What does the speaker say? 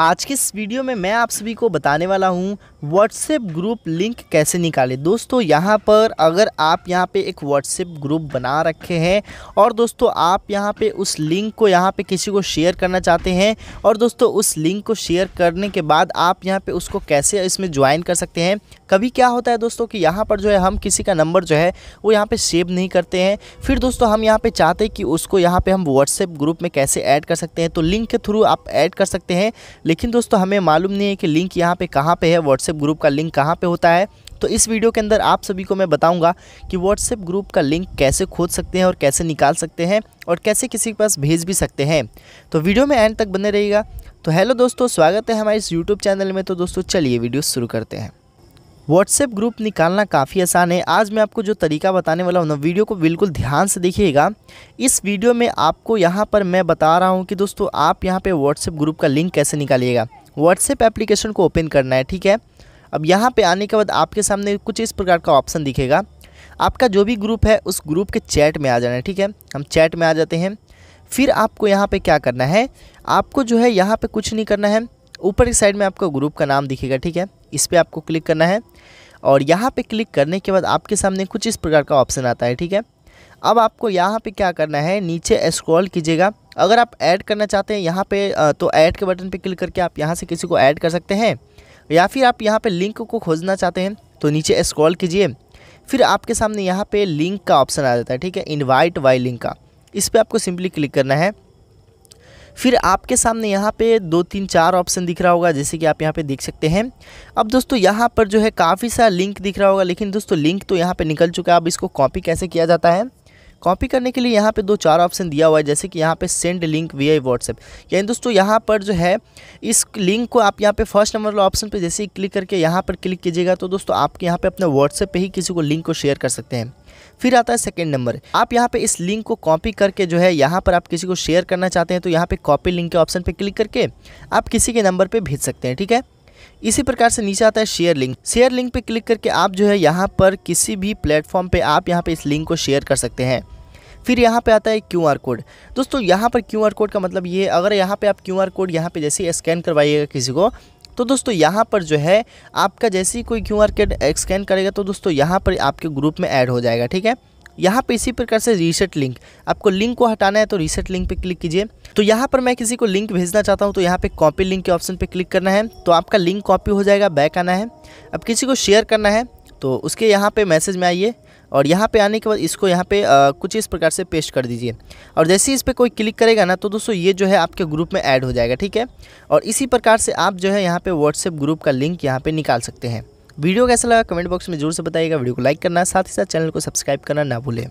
आज के इस वीडियो में मैं आप सभी को बताने वाला हूँ व्हाट्सएप ग्रुप लिंक कैसे निकालें दोस्तों यहाँ पर अगर आप यहाँ पे एक व्हाट्सएप ग्रुप बना रखे हैं और दोस्तों आप यहाँ पे उस लिंक को यहाँ पे किसी को शेयर करना चाहते हैं और दोस्तों उस लिंक को शेयर करने के बाद आप यहाँ पे उसको कैसे इसमें ज्वाइन कर सकते हैं कभी क्या होता है दोस्तों कि यहाँ पर जो है हम किसी का नंबर जो है वो यहाँ पर सेव नहीं करते हैं फिर दोस्तों हम यहाँ पर चाहते हैं कि उसको यहाँ पर हम व्हाट्सएप ग्रुप में कैसे ऐड कर सकते हैं तो लिंक के थ्रू आप ऐड कर सकते हैं लेकिन दोस्तों हमें मालूम नहीं है कि लिंक यहाँ पे कहाँ पे है व्हाट्सएप ग्रुप का लिंक कहाँ पे होता है तो इस वीडियो के अंदर आप सभी को मैं बताऊंगा कि व्हाट्सएप ग्रुप का लिंक कैसे खोज सकते हैं और कैसे निकाल सकते हैं और कैसे किसी के पास भेज भी सकते हैं तो वीडियो में एंड तक बने रहेगा तो हेलो दोस्तों स्वागत है हमारे इस यूट्यूब चैनल में तो दोस्तों चलिए वीडियो शुरू करते हैं व्हाट्सएप ग्रुप निकालना काफ़ी आसान है आज मैं आपको जो तरीका बताने वाला हूँ ना वीडियो को बिल्कुल ध्यान से देखिएगा इस वीडियो में आपको यहाँ पर मैं बता रहा हूँ कि दोस्तों आप यहाँ पर व्हाट्सएप ग्रुप का लिंक कैसे निकालिएगा व्हाट्सएप एप्लीकेशन को ओपन करना है ठीक है अब यहाँ पर आने के बाद आपके सामने कुछ इस प्रकार का ऑप्शन दिखेगा आपका जो भी ग्रुप है उस ग्रुप के चैट में आ जाना है ठीक है हम चैट में आ जाते हैं फिर आपको यहाँ पे क्या करना है आपको जो है यहाँ पे कुछ नहीं करना है ऊपर की साइड में आपको ग्रुप का नाम दिखेगा ठीक है इस पर आपको क्लिक करना है और यहाँ पे क्लिक करने के बाद आपके सामने कुछ इस प्रकार का ऑप्शन आता है ठीक है अब आपको यहाँ पे क्या करना है नीचे स्क्रॉल कीजिएगा अगर आप ऐड करना चाहते हैं यहाँ पे तो ऐड के बटन पे क्लिक करके आप यहाँ से किसी को ऐड कर सकते हैं या फिर आप यहाँ पे लिंक को खोजना चाहते हैं तो नीचे स्क्रॉल कीजिए फिर आपके सामने यहाँ पर लिंक का ऑप्शन आ जाता है ठीक है इन्वाइट वाई लिंक का इस पर आपको सिंपली क्लिक करना है फिर आपके सामने यहाँ पे दो तीन चार ऑप्शन दिख रहा होगा जैसे कि आप यहाँ पे देख सकते हैं अब दोस्तों यहाँ पर जो है काफ़ी सारा लिंक दिख रहा होगा लेकिन दोस्तों लिंक तो यहाँ पर निकल चुका है अब इसको कॉपी कैसे किया जाता है कॉपी करने के लिए यहाँ पे दो चार ऑप्शन दिया हुआ है जैसे कि यहाँ पे send link via WhatsApp यानी दोस्तों यहाँ पर जो है इस लिंक को आप यहाँ पे फर्स्ट नंबर वाला ऑप्शन पे जैसे ही क्लिक करके यहाँ पर क्लिक कीजिएगा तो दोस्तों आप यहाँ पे अपने व्हाट्सएप पे ही किसी को लिंक को शेयर कर सकते हैं फिर आता है सेकेंड नंबर आप यहाँ पे इस लिंक को कॉपी करके जो है यहाँ पर आप किसी को शेयर करना चाहते हैं तो यहाँ पे कॉपी लिंक के ऑप्शन पे क्लिक करके आप किसी के नंबर पे भेज सकते हैं ठीक है इसी प्रकार से नीचे आता है शेयर लिंक शेयर लिंक पे क्लिक करके आप जो है यहाँ पर किसी भी प्लेटफॉर्म पे आप यहाँ पे इस लिंक को शेयर कर सकते हैं फिर यहाँ पे आता है क्यू आर कोड दोस्तों यहाँ पर क्यू आर कोड का मतलब ये अगर यहाँ पे आप क्यू आर कोड यहाँ पे जैसे स्कैन करवाइएगा किसी को तो दोस्तों यहाँ पर जो है आपका जैसे ही कोई क्यू आर कोड स्कैन करेगा तो दोस्तों यहाँ पर आपके ग्रुप में ऐड हो जाएगा ठीक है यहाँ पे इसी प्रकार से रीसेट लिंक आपको लिंक को हटाना है तो रीसेट लिंक पे क्लिक कीजिए तो यहाँ पर मैं किसी को लिंक भेजना चाहता हूँ तो यहाँ पे कॉपी लिंक के ऑप्शन पे क्लिक करना है तो आपका लिंक कॉपी हो जाएगा बैक आना है अब किसी को शेयर करना है तो उसके यहाँ पे मैसेज में आइए और यहाँ पे आने के बाद इसको यहाँ पे आ, कुछ इस प्रकार से पेस्ट कर दीजिए और जैसे ही इस पर कोई क्लिक करेगा ना तो दोस्तों ये जो है आपके ग्रुप में ऐड हो जाएगा ठीक है और इसी प्रकार से आप जो है यहाँ पर व्हाट्सएप ग्रुप का लिंक यहाँ पर निकाल सकते हैं वीडियो कैसा लगा कमेंट बॉक्स में जरूर से बताइएगा वीडियो को लाइक करना साथ ही साथ चैनल को सब्सक्राइब करना ना भूलें